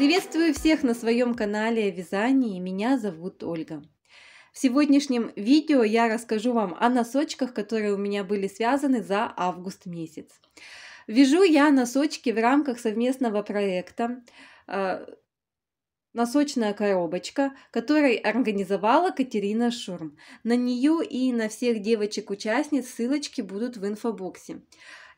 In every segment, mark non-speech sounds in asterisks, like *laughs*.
Приветствую всех на своем канале о Меня зовут Ольга. В сегодняшнем видео я расскажу вам о носочках, которые у меня были связаны за август месяц. Вяжу я носочки в рамках совместного проекта э, «Носочная коробочка», который организовала Катерина Шурм. На нее и на всех девочек-участниц ссылочки будут в инфобоксе.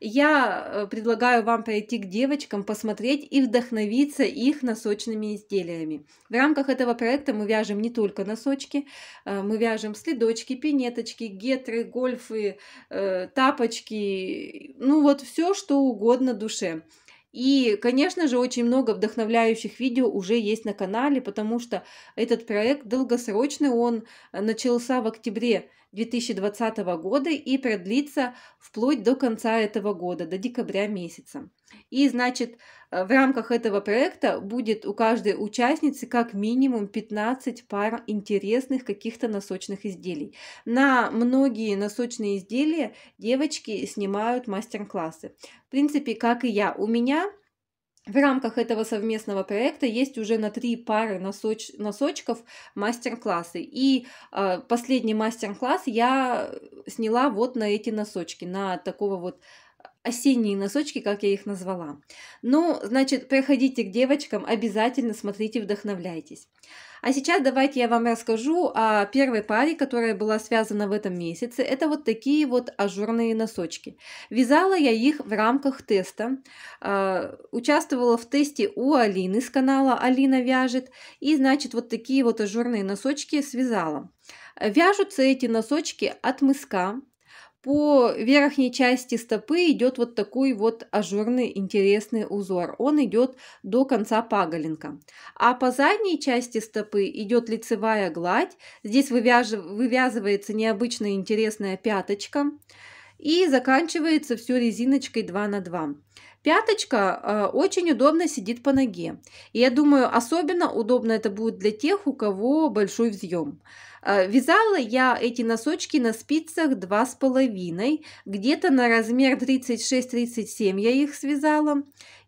Я э, предлагаю вам пройти к девочкам, посмотреть и вдохновиться их носочными изделиями. В рамках этого проекта мы вяжем не только носочки, э, мы вяжем следочки, пинеточки, гетры, гольфы, э, тапочки, ну вот все, что угодно душе. И, конечно же, очень много вдохновляющих видео уже есть на канале, потому что этот проект долгосрочный, он э, начался в октябре 2020 года и продлится вплоть до конца этого года, до декабря месяца. И, значит, э, в рамках этого проекта будет у каждой участницы как минимум 15 пар интересных каких-то носочных изделий. На многие носочные изделия девочки снимают мастер-классы. В принципе, как и я, у меня в рамках этого совместного проекта есть уже на три пары носоч... носочков мастер-классы. И э, последний мастер-класс я сняла вот на эти носочки, на такого вот осенние носочки, как я их назвала. Ну, значит, приходите к девочкам, обязательно смотрите, вдохновляйтесь. А сейчас давайте я вам расскажу о первой паре, которая была связана в этом месяце. Это вот такие вот ажурные носочки. Вязала я их в рамках теста. А, участвовала в тесте у Алины с канала Алина вяжет. И, значит, вот такие вот ажурные носочки связала. Вяжутся эти носочки от мыска по верхней части стопы идет вот такой вот ажурный интересный узор. Он идет до конца паголенка. А по задней части стопы идет лицевая гладь. Здесь вывязывается необычная интересная пяточка. И заканчивается все резиночкой 2 на 2. Пяточка э, очень удобно сидит по ноге. И я думаю, особенно удобно это будет для тех, у кого большой взъем. Э, вязала я эти носочки на спицах 2,5, где-то на размер 36-37 я их связала.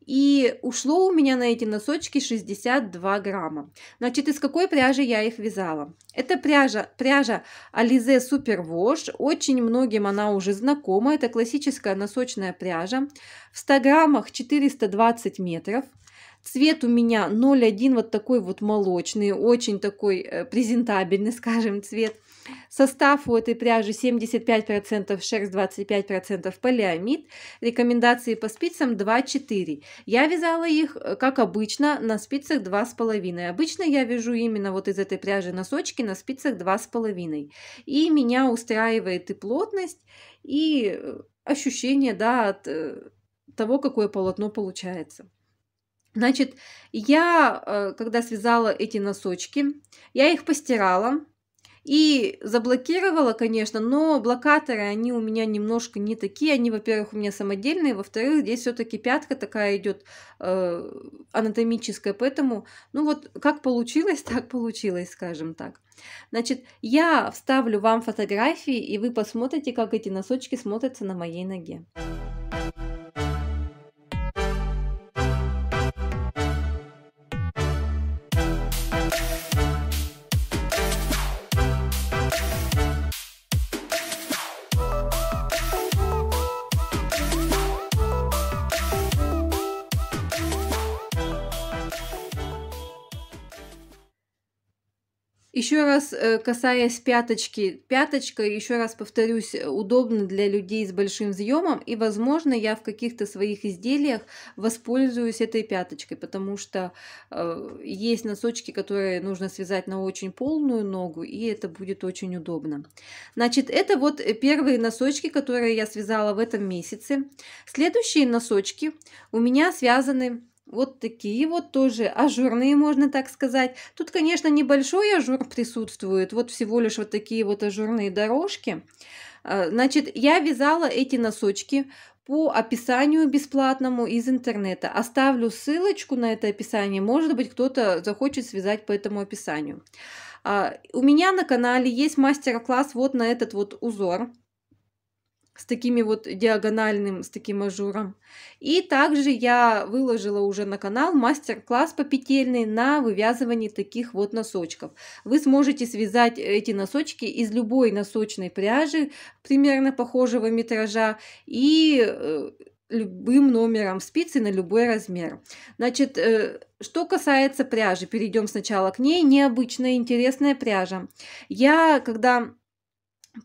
И ушло у меня на эти носочки 62 грамма. Значит, из какой пряжи я их вязала? Это пряжа, пряжа Alize Super Wash. Очень многим она уже знакома. Это классическая носочная пряжа. В 100 граммах 420 метров. Цвет у меня 0,1, вот такой вот молочный, очень такой э, презентабельный, *laughs* скажем, цвет. Состав у этой пряжи 75% шерсть, 25% полиамид. Рекомендации по спицам 2-4. Я вязала их, э, как обычно, на спицах 2,5. Обычно я вяжу именно вот из этой пряжи носочки на спицах 2,5. И меня устраивает и плотность, и э, ощущение да, от э, того, какое полотно получается. Значит, я, когда связала эти носочки, я их постирала, и заблокировала, конечно, но блокаторы, они у меня немножко не такие. Они, во-первых, у меня самодельные, во-вторых, здесь все-таки пятка такая идет э, анатомическая. Поэтому, ну вот, как получилось, *laughs* так получилось, скажем так. Значит, я вставлю вам фотографии, и вы посмотрите, как эти носочки смотрятся на моей ноге. Еще раз э, касаясь пяточки. Пяточка, еще раз повторюсь, э, удобно для людей с большим взъемом. И, возможно, я в каких-то своих изделиях воспользуюсь этой пяточкой, потому что э, есть носочки, которые нужно связать на очень полную ногу, и это будет очень удобно. Значит, это вот первые носочки, которые я связала в этом месяце. Следующие носочки у меня связаны вот такие вот тоже ажурные, можно так сказать. Тут, конечно, небольшой ажур присутствует, вот всего лишь вот такие вот ажурные дорожки. А, значит, я вязала эти носочки по описанию бесплатному из интернета. Оставлю ссылочку на это описание, может быть, кто-то захочет связать по этому описанию. А, у меня на канале есть мастер-класс вот на этот вот узор с такими вот диагональным, с таким ажуром. И также я выложила уже на канал мастер-класс по петельной на вывязывание таких вот носочков. Вы сможете связать эти носочки из любой носочной пряжи, примерно похожего метража, и э, любым номером спицы на любой размер. Значит, э, что касается пряжи, перейдем сначала к ней. Необычная, интересная пряжа. Я, когда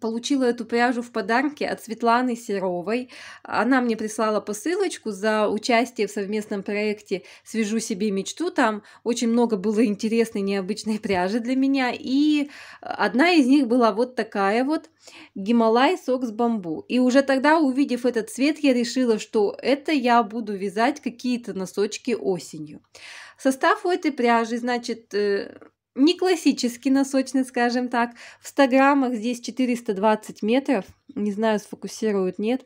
получила эту пряжу в подарке от Светланы Серовой. Она мне прислала посылочку за участие в совместном проекте «Свяжу себе мечту». Там очень много было интересной, необычной пряжи для меня. И одна из них была вот такая вот «Гималай сокс бамбу». И уже тогда, увидев этот цвет, я решила, что это я буду вязать какие-то носочки осенью. Состав у этой пряжи, значит, э, не классический носочный, скажем так. В 100 граммах здесь 420 метров. Не знаю, сфокусируют, нет.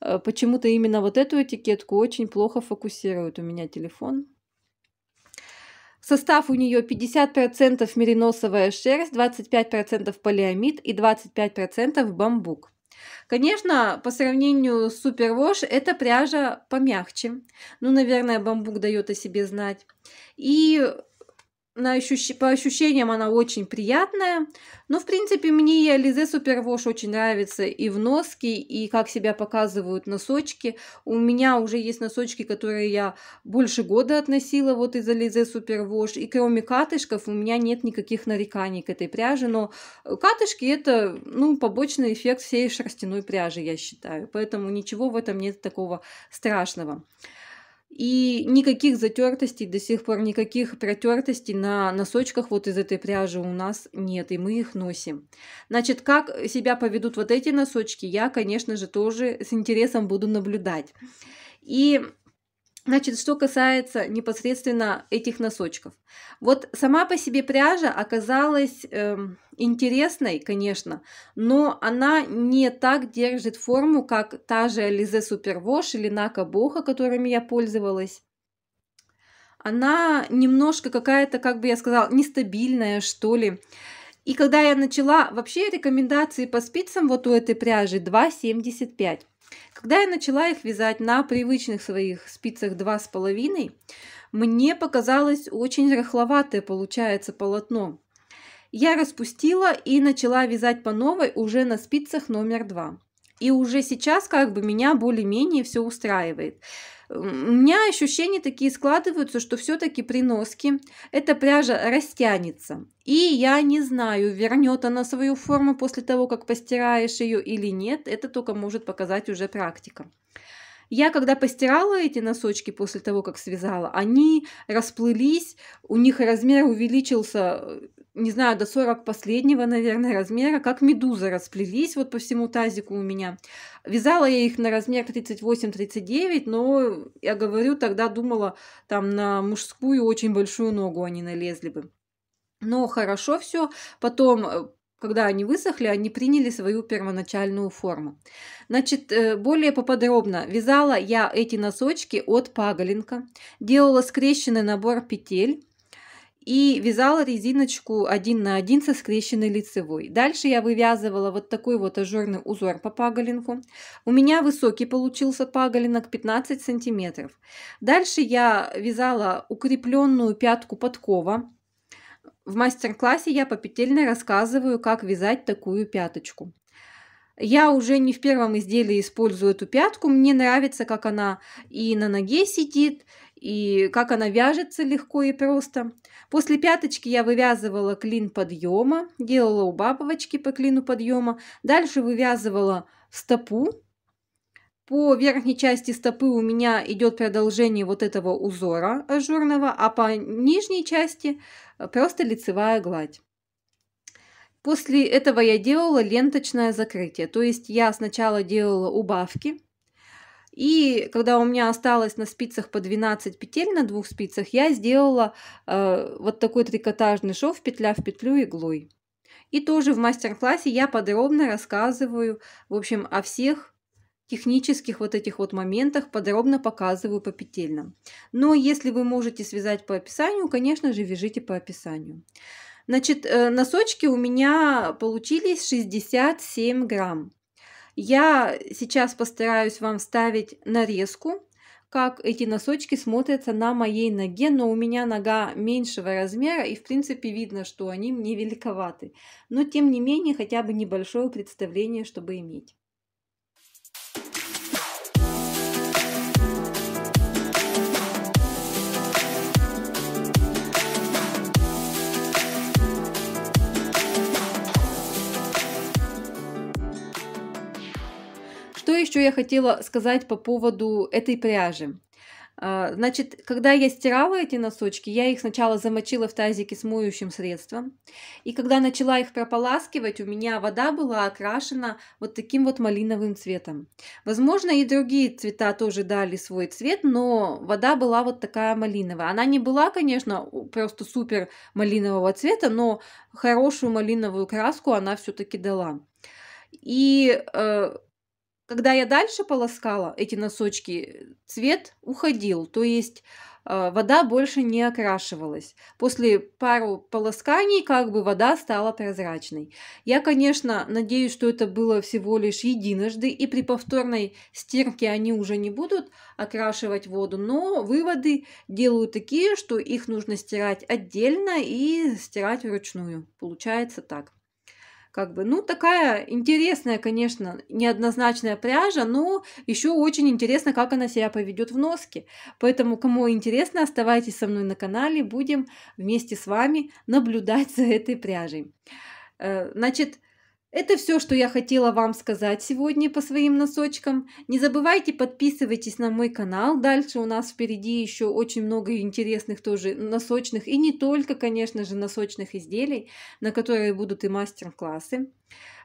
Э, почему-то именно вот эту этикетку очень плохо фокусирует у меня телефон. Состав у нее 50% мериносовая шерсть, 25% полиамид и 25% бамбук. Конечно, по сравнению с Super Wash, эта пряжа помягче. Ну, наверное, бамбук дает о себе знать. И на ощущ... по ощущениям она очень приятная. Но, в принципе, мне Лизе Супервош очень нравится и в носке, и как себя показывают носочки. У меня уже есть носочки, которые я больше года относила вот из-за Лизе Супервош. И кроме катышков у меня нет никаких нареканий к этой пряже. Но катышки это, ну, побочный эффект всей шерстяной пряжи, я считаю. Поэтому ничего в этом нет такого страшного. И никаких затертостей до сих пор, никаких протертостей на носочках вот из этой пряжи у нас нет, и мы их носим. Значит, как себя поведут вот эти носочки, я, конечно же, тоже с интересом буду наблюдать. И Значит, что касается непосредственно этих носочков. Вот сама по себе пряжа оказалась э, интересной, конечно, но она не так держит форму, как та же Лизе Супервош или Нака Боха, которыми я пользовалась. Она немножко какая-то, как бы я сказала, нестабильная, что ли. И когда я начала вообще рекомендации по спицам вот у этой пряжи 2,75. Когда я начала их вязать на привычных своих спицах 2,5, мне показалось очень рыхловатое получается полотно. Я распустила и начала вязать по новой уже на спицах номер 2. И уже сейчас как бы меня более-менее все устраивает. У меня ощущения такие складываются, что все-таки при носке эта пряжа растянется. И я не знаю, вернет она свою форму после того, как постираешь ее или нет. Это только может показать уже практика. Я когда постирала эти носочки после того, как связала, они расплылись, у них размер увеличился э, не знаю, до 40 последнего, наверное, размера, как медуза расплелись вот по всему тазику у меня. Вязала я их на размер 38-39, но, я говорю, тогда думала, там на мужскую очень большую ногу они налезли бы. Но хорошо все. Потом э, когда они высохли, они приняли свою первоначальную форму. Значит, э, более поподробно. Вязала я эти носочки от Паголинка, делала скрещенный набор петель, и вязала резиночку один на один со скрещенной лицевой. Дальше я вывязывала вот такой вот ажурный узор по паголинку. У меня высокий получился паголинок 15 сантиметров. Дальше я вязала укрепленную пятку подкова. В мастер-классе я по петельной рассказываю, как вязать такую пяточку. Я уже не в первом изделии использую эту пятку, мне нравится, как она и на ноге сидит, и как она вяжется легко и просто. После пяточки я вывязывала клин подъема, делала у бабочки по клину подъема, дальше вывязывала стопу. По верхней части стопы у меня идет продолжение вот этого узора ажурного, а по нижней части э, просто лицевая гладь. После этого я делала ленточное закрытие, то есть я сначала делала убавки, и когда у меня осталось на спицах по 12 петель на двух спицах, я сделала э, вот такой трикотажный шов петля в петлю иглой. И тоже в мастер-классе я подробно рассказываю, в общем, о всех технических вот этих вот моментах, подробно показываю по петельным. Но если вы можете связать по описанию, конечно же, вяжите по описанию. Значит, э, носочки у меня получились 67 грамм. Я сейчас постараюсь вам вставить нарезку, как эти носочки смотрятся на моей ноге, но у меня нога меньшего размера, и в принципе видно, что они мне великоваты. Но тем не менее, хотя бы небольшое представление, чтобы иметь. еще я хотела сказать по поводу этой пряжи. А, значит, когда я стирала эти носочки, я их сначала замочила в тазике с моющим средством. И когда начала их прополаскивать, у меня вода была окрашена вот таким вот малиновым цветом. Возможно, и другие цвета тоже дали свой цвет, но вода была вот такая малиновая. Она не была, конечно, просто супер малинового цвета, но хорошую малиновую краску она все-таки дала. И э, когда я дальше полоскала эти носочки, цвет уходил, то есть а, вода больше не окрашивалась. После пару полосканий как бы вода стала прозрачной. Я, конечно, надеюсь, что это было всего лишь единожды, и при повторной стирке они уже не будут окрашивать воду, но выводы делаю такие, что их нужно стирать отдельно и стирать вручную. Получается так. Как бы, ну, такая интересная, конечно, неоднозначная пряжа, но еще очень интересно, как она себя поведет в носке. Поэтому, кому интересно, оставайтесь со мной на канале, будем вместе с вами наблюдать за этой пряжей. Э, значит, это все, что я хотела вам сказать сегодня по своим носочкам. Не забывайте подписывайтесь на мой канал. Дальше у нас впереди еще очень много интересных тоже носочных и не только, конечно же, носочных изделий, на которые будут и мастер-классы.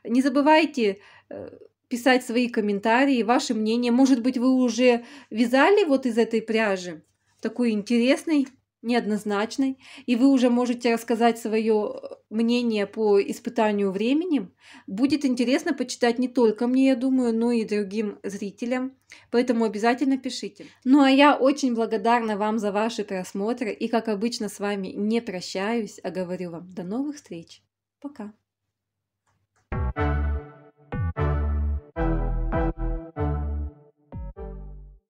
Не забывайте э, писать свои комментарии, ваше мнение. Может быть, вы уже вязали вот из этой пряжи такой интересный, неоднозначный, и вы уже можете рассказать свое э, мнение по испытанию временем. Будет интересно почитать не только мне, я думаю, но и другим зрителям. Поэтому обязательно пишите. Ну а я очень благодарна вам за ваши просмотры и, как обычно, с вами не прощаюсь, а говорю вам до новых встреч. Пока.